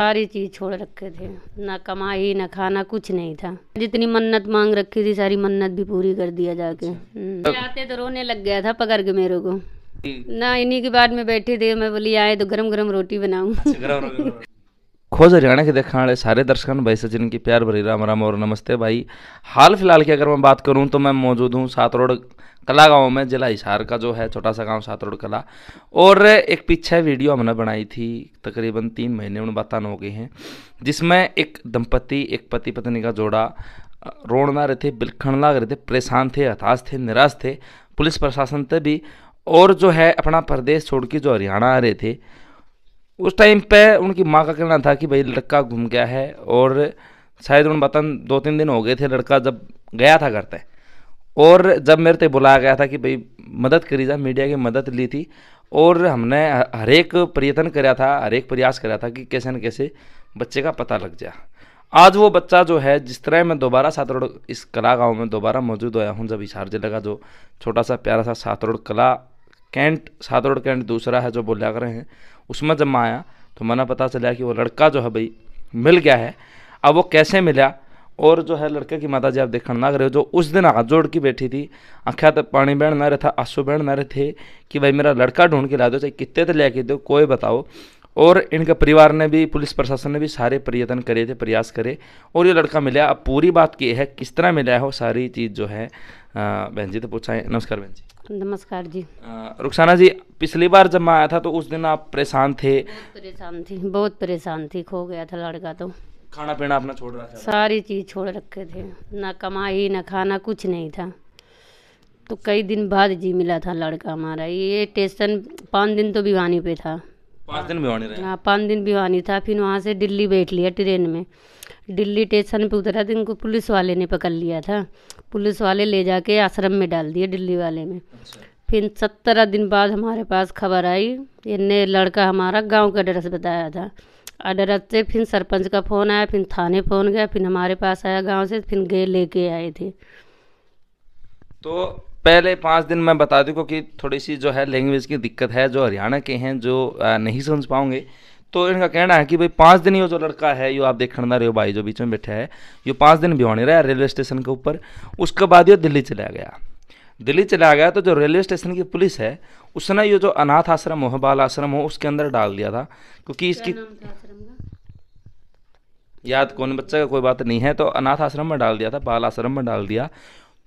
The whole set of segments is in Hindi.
सारी चीज़ छोड़ रखे थे ना कमाई ना खाना कुछ नहीं था जितनी मन्नत मांग रखी थी सारी मन्नत भी पूरी कर दिया जाके अच्छा। हम्म। आते तो रोने लग गया था पकड़ के मेरे को हम्म। ना इन्हीं के बाद में बैठे थे मैं बोली आए तो गरम गरम रोटी बनाऊ अच्छा, खोज हरियाणा के देखने वाले सारे दर्शकों भाई सचिन की प्यार भरी राम राम और नमस्ते भाई हाल फिलहाल की अगर मैं बात करूं तो मैं मौजूद हूं सात रोड कला गांव में जिला हिसार का जो है छोटा सा गांव सात रोड कला और एक पीछे वीडियो हमने बनाई थी तकरीबन तीन महीने उन बातान हो गई हैं जिसमें एक दंपति एक पति पत्नी का जोड़ा ना रहे थे बिलखण लाग रहे थे परेशान थे हताश थे निराश थे पुलिस प्रशासन थे भी और जो है अपना प्रदेश छोड़ के जो हरियाणा आ रहे थे उस टाइम पे उनकी माँ का कहना था कि भाई लड़का घूम गया है और शायद उन बतन दो तीन दिन हो गए थे लड़का जब गया था घर तय और जब मेरे से बुलाया गया था कि भाई मदद करी जा मीडिया की मदद ली थी और हमने हर एक प्रयत्न करा था हर एक प्रयास कराया था कि कैसे न कैसे बच्चे का पता लग जाए आज वो बच्चा जो है जिस तरह मैं दोबारा रोड इस कला गाँव में दोबारा मौजूद होया हूँ जब इशारजे लगा जो छोटा सा प्यारा सा रोड कला कैंट रोड कैंट दूसरा है जो बोला कर रहे हैं उसमें जब मैं आया तो मैंने पता चला कि वो लड़का जो है भाई मिल गया है अब वो कैसे मिला और जो है लड़के की माता जी आप देखना ना करे जो उस दिन हाथ जोड़ की बैठी थी आख्या तक पानी बहन ना रहे था आंसू बहन ना रहे थे कि भाई मेरा लड़का ढूंढ के ला दो चाहे कितने तो लेके दो कोई बताओ और इनके परिवार ने भी पुलिस प्रशासन ने भी सारे प्रयत्न करे थे प्रयास करे और ये लड़का मिला अब पूरी बात की है किस तरह मिला है वो सारी चीज़ जो है बहन जी तो पूछा है नमस्कार बहन जी नमस्कार जी रुखसाना जी पिछली बार जब मैं आया था तो उस दिन आप परेशान थे परेशान थी बहुत परेशान थी खो गया था लड़का तो खाना पीना अपना छोड़ रहा था सारी चीज़ छोड़ रखे थे ना कमाई ना खाना कुछ नहीं था तो कई दिन बाद जी मिला था लड़का हमारा ये स्टेशन पाँच दिन तो भिवानी पे था पाँच दिन भिवानी रहे हाँ पाँच दिन भिवानी था फिर वहाँ से दिल्ली बैठ लिया ट्रेन में दिल्ली स्टेशन पे उतरा था तो इनको पुलिस वाले ने पकड़ लिया था पुलिस वाले ले जाके आश्रम में डाल दिया दिल्ली वाले में अच्छा। फिर सत्रह दिन बाद हमारे पास खबर आई इनने लड़का हमारा गांव का एड्रेस बताया था एड्रेस से फिर सरपंच का फ़ोन आया फिर थाने फ़ोन गया फिर हमारे पास आया गाँव से फिर गए लेके आए थे तो पहले पाँच दिन मैं बता दूँ क्योंकि थोड़ी सी जो है लैंग्वेज की दिक्कत है जो हरियाणा के हैं जो नहीं समझ पाऊंगे तो इनका कहना है कि भाई पाँच दिन ये जो लड़का है यो आप देखने ना रहे हो भाई जो बीच में बैठा है ये पाँच दिन भिवानी रहा रेलवे स्टेशन के ऊपर उसके बाद ये दिल्ली चला गया दिल्ली चला गया तो जो रेलवे स्टेशन की पुलिस है उसने ये जो अनाथ आश्रम हो बाल आश्रम हो उसके अंदर डाल दिया था क्योंकि इसकी याद कौन बच्चा का कोई बात नहीं है तो अनाथ आश्रम में डाल दिया था बाल आश्रम में डाल दिया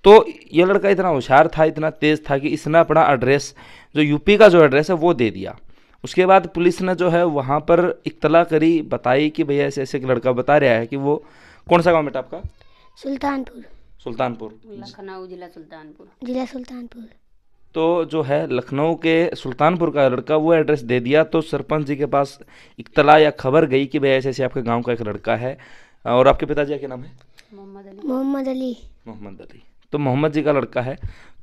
तो ये लड़का इतना होशियार था इतना तेज़ था कि इसने अपना एड्रेस जो यूपी का जो एड्रेस है वो दे दिया उसके बाद पुलिस ने जो है वहाँ पर इतला करी बताई कि भैया ऐसे ऐसे एक लड़का बता रहा है कि वो कौन सा गाँव बेटा आपका सुल्तानपुर सुल्तानपुर लखनऊ जिला सुल्तानपुर जिला सुल्तानपुर तो जो है लखनऊ के सुल्तानपुर का लड़का वो एड्रेस दे दिया तो सरपंच जी के पास इतला या खबर गई कि भैया ऐसे ऐसे आपके गांव का एक लड़का है और आपके पिताजी का क्या नाम है मोहम्मद अली मोहम्मद अली मोहम्मद अली तो मोहम्मद जी का लड़का है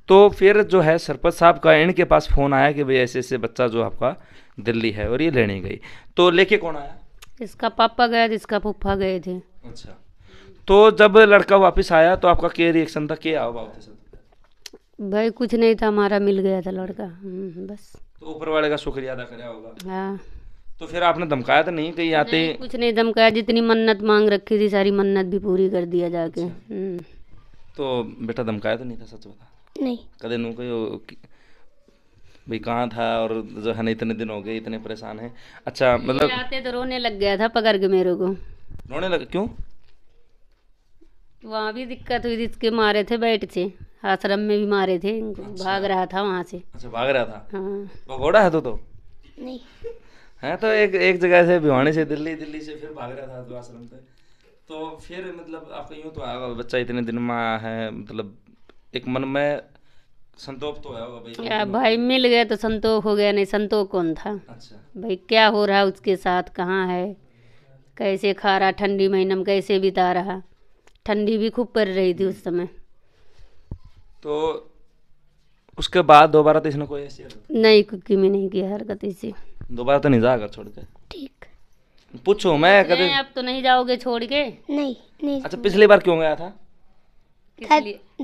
तो फिर जो है सरपत साहब का इनके पास फ़ोन आया कि भाई ऐसे ऐसे बच्चा जो आपका दिल्ली है और ये लेने गई तो लेके कौन आया इसका पापा गया इसका पुप्पा गए थे अच्छा तो जब लड़का वापस आया तो आपका क्या रिएक्शन था क्या थे भाई कुछ नहीं था हमारा मिल गया था लड़का हम्म, बस तो ऊपर वाले का शुक्रिया अदा करा होगा हाँ तो फिर आपने धमकाया तो नहीं कहीं आते नहीं, कुछ नहीं धमकाया जितनी मन्नत मांग रखी थी सारी मन्नत भी पूरी कर दिया जाके अच्छा। हम्म। तो बेटा धमकाया तो नहीं था सच बता नहीं कदे नू कहो भाई कहाँ था और जो है ना इतने दिन हो गए इतने परेशान है अच्छा मतलब रातें तो रोने लग गया था पकड़ के मेरे को रोने लग क्यों वहाँ भी दिक्कत हुई थी इसके मारे थे बैठ से आश्रम में भी मारे थे अच्छा। भाग रहा था वहाँ से अच्छा भाग रहा था हाँ घोड़ा है तो तो नहीं है तो एक एक जगह से भिवानी से दिल्ली दिल्ली से फिर भाग रहा था आश्रम से तो फिर मतलब आपका यूँ तो आया बच्चा इतने दिन में आया है मतलब एक मन में संतोष तो आया होगा भाई क्या भाई मिल गया तो संतोष हो गया नहीं संतोष कौन था अच्छा भाई क्या हो रहा उसके साथ कहाँ है कैसे खा रहा ठंडी महीने में कैसे बिता रहा ठंडी भी खूब पड़ रही थी उस समय तो उसके बाद दोबारा तो इसने कोई ऐसी नहीं कुकी में नहीं किया हरकत इसी दोबारा तो नहीं जा छोड़ के पूछो मैं कभी अब तो नहीं जाओगे छोड़ के नहीं नहीं अच्छा पिछली बार क्यों गया था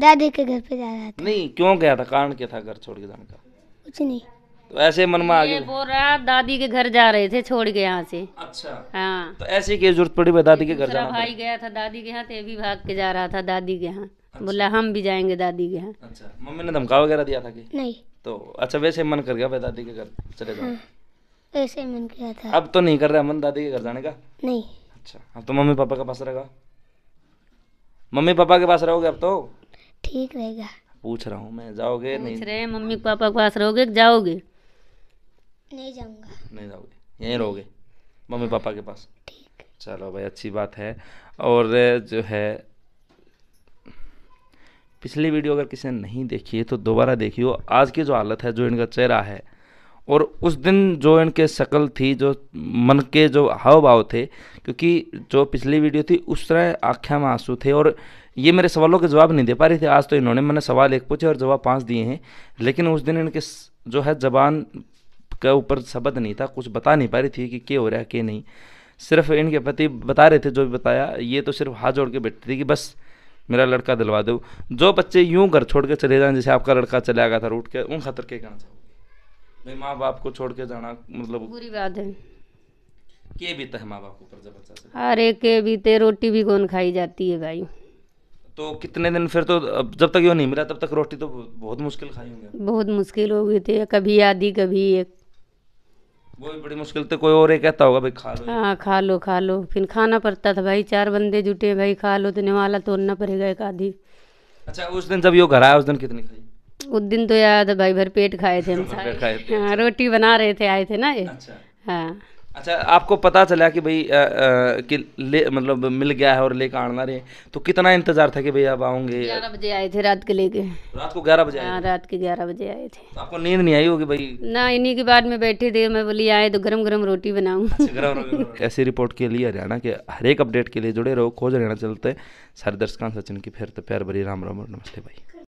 दादी के घर पे जा रहा था नहीं क्यों गया था कारण क्या था घर छोड़ के जाने का कुछ नहीं तो ऐसे मन में आ गया बोल रहा दादी के घर जा रहे थे छोड़ के यहाँ से अच्छा हाँ तो ऐसे की जरूरत पड़ी भाई दादी के घर जाना भाई गया था दादी के यहाँ तो भी भाग के जा रहा था दादी के यहाँ अच्छा। बोला हम भी जाएंगे दादी के यहाँ अच्छा मम्मी ने धमका वगैरह दिया था कि नहीं तो अच्छा वैसे मन कर गया भाई दादी के घर चले जाओ ऐसे मन किया था अब तो नहीं कर रहा अमन दादी के घर जाने का नहीं अच्छा अब तो मम्मी पापा के पास रहेगा मम्मी पापा के पास रहोगे अब तो ठीक रहेगा पूछ रहा हूँ मैं जाओगे पूछ नहीं रहे मम्मी पापा के पास रहोगे जाओगे नहीं जाऊंगा नहीं जाओगे यहीं रहोगे मम्मी हाँ। पापा के पास ठीक चलो भाई अच्छी बात है और जो है पिछली वीडियो अगर किसी ने नहीं देखी है तो दोबारा देखियो आज की जो हालत है जो इनका चेहरा है और उस दिन जो इनके शकल थी जो मन के जो हाव भाव थे क्योंकि जो पिछली वीडियो थी उस तरह आख्या में आंसू थे और ये मेरे सवालों के जवाब नहीं दे पा रहे थे आज तो इन्होंने मैंने सवाल एक पूछे और जवाब पाँच दिए हैं लेकिन उस दिन इनके जो है जबान के ऊपर शब्द नहीं था कुछ बता नहीं पा रही थी कि क्या हो रहा है क्या नहीं सिर्फ इनके पति बता रहे थे जो भी बताया ये तो सिर्फ हाथ जोड़ के बैठती थी कि बस मेरा लड़का दिलवा दो जो बच्चे यूँ घर छोड़ के चले जाएँ जैसे आपका लड़का चला गया था रूट के उन खतर के कहना चाहिए भाई माँ बाप को छोड़ के जाना मतलब बुरी बात है के बीता है माँ बाप के ऊपर जब अरे के बीते रोटी भी कौन खाई जाती है भाई तो कितने दिन फिर तो जब तक यो नहीं मिला तब तक रोटी तो बहुत मुश्किल खाई होंगे बहुत मुश्किल हो गई थी कभी आधी कभी एक वो भी बड़ी मुश्किल थे कोई और एक कहता होगा भाई खा लो हाँ खा लो खा लो फिर खाना पड़ता था भाई चार बंदे जुटे भाई खा लो तो निवाला तोड़ना पड़ेगा एक आधी अच्छा उस दिन जब यो घर आया उस दिन कितनी खाई उस दिन तो यार भाई भर पेट खाए थे हम सारे हाँ, अच्छा। रोटी बना रहे थे आए थे ना ये अच्छा हाँ अच्छा आपको पता चला कि भाई कि ले मतलब मिल गया है और लेकर आना रहे तो कितना इंतजार था कि भाई आप आओगे ग्यारह बजे आए थे रात के लेके रात को ग्यारह बजे हाँ रात के ग्यारह बजे आए थे तो आपको नींद नहीं आई होगी भाई ना इन्हीं के बाद में बैठे थे मैं बोली आए तो गरम गरम रोटी बनाऊँ अच्छा, गरम ऐसी रिपोर्ट के लिए हरियाणा के हर एक अपडेट के लिए जुड़े रहो खोज रहना चलते सारे दर्शक सचिन की फिर तो प्यार भरी राम राम नमस्ते भाई